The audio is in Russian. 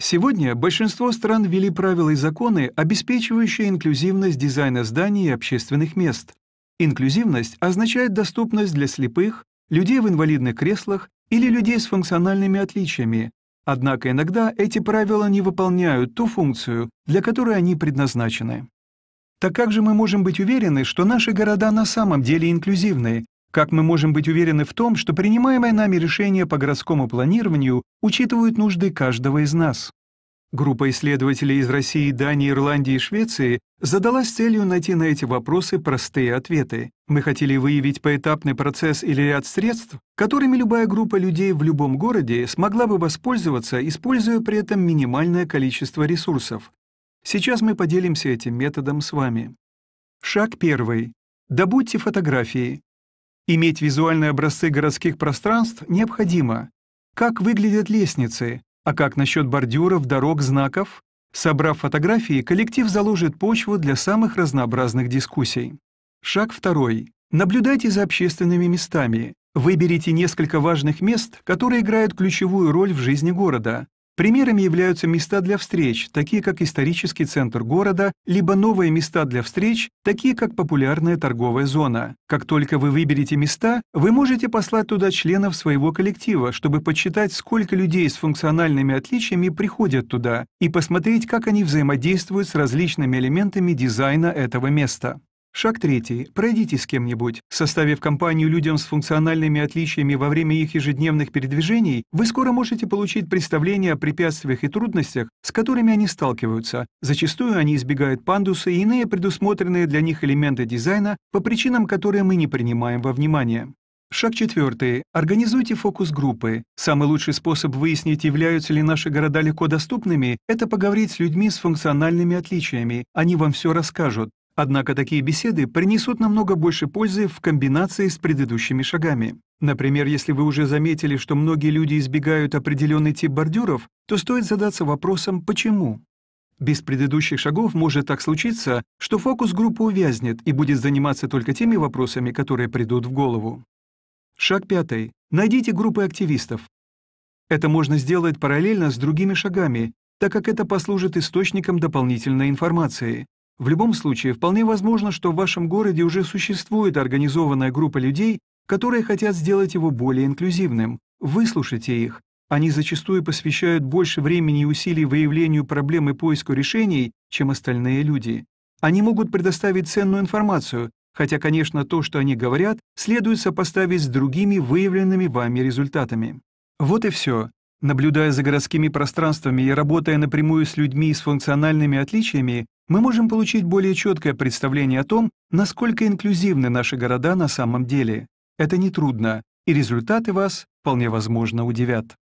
Сегодня большинство стран ввели правила и законы, обеспечивающие инклюзивность дизайна зданий и общественных мест. Инклюзивность означает доступность для слепых, людей в инвалидных креслах или людей с функциональными отличиями. Однако иногда эти правила не выполняют ту функцию, для которой они предназначены. Так как же мы можем быть уверены, что наши города на самом деле инклюзивны, как мы можем быть уверены в том, что принимаемые нами решения по городскому планированию учитывают нужды каждого из нас? Группа исследователей из России, Дании, Ирландии и Швеции задалась целью найти на эти вопросы простые ответы. Мы хотели выявить поэтапный процесс или ряд средств, которыми любая группа людей в любом городе смогла бы воспользоваться, используя при этом минимальное количество ресурсов. Сейчас мы поделимся этим методом с вами. Шаг первый. Добудьте фотографии. Иметь визуальные образцы городских пространств необходимо. Как выглядят лестницы, а как насчет бордюров, дорог, знаков? Собрав фотографии, коллектив заложит почву для самых разнообразных дискуссий. Шаг второй. Наблюдайте за общественными местами. Выберите несколько важных мест, которые играют ключевую роль в жизни города. Примерами являются места для встреч, такие как исторический центр города, либо новые места для встреч, такие как популярная торговая зона. Как только вы выберете места, вы можете послать туда членов своего коллектива, чтобы подсчитать, сколько людей с функциональными отличиями приходят туда, и посмотреть, как они взаимодействуют с различными элементами дизайна этого места. Шаг третий. Пройдите с кем-нибудь. Составив компанию людям с функциональными отличиями во время их ежедневных передвижений, вы скоро можете получить представление о препятствиях и трудностях, с которыми они сталкиваются. Зачастую они избегают пандуса и иные предусмотренные для них элементы дизайна по причинам, которые мы не принимаем во внимание. Шаг четвертый. Организуйте фокус-группы. Самый лучший способ выяснить, являются ли наши города легко доступными, это поговорить с людьми с функциональными отличиями. Они вам все расскажут. Однако такие беседы принесут намного больше пользы в комбинации с предыдущими шагами. Например, если вы уже заметили, что многие люди избегают определенный тип бордюров, то стоит задаться вопросом «почему?». Без предыдущих шагов может так случиться, что фокус-группа увязнет и будет заниматься только теми вопросами, которые придут в голову. Шаг пятый. Найдите группы активистов. Это можно сделать параллельно с другими шагами, так как это послужит источником дополнительной информации. В любом случае, вполне возможно, что в вашем городе уже существует организованная группа людей, которые хотят сделать его более инклюзивным. Выслушайте их. Они зачастую посвящают больше времени и усилий выявлению проблем и поиску решений, чем остальные люди. Они могут предоставить ценную информацию, хотя, конечно, то, что они говорят, следует сопоставить с другими выявленными вами результатами. Вот и все. Наблюдая за городскими пространствами и работая напрямую с людьми с функциональными отличиями, мы можем получить более четкое представление о том, насколько инклюзивны наши города на самом деле. Это нетрудно, и результаты вас, вполне возможно, удивят.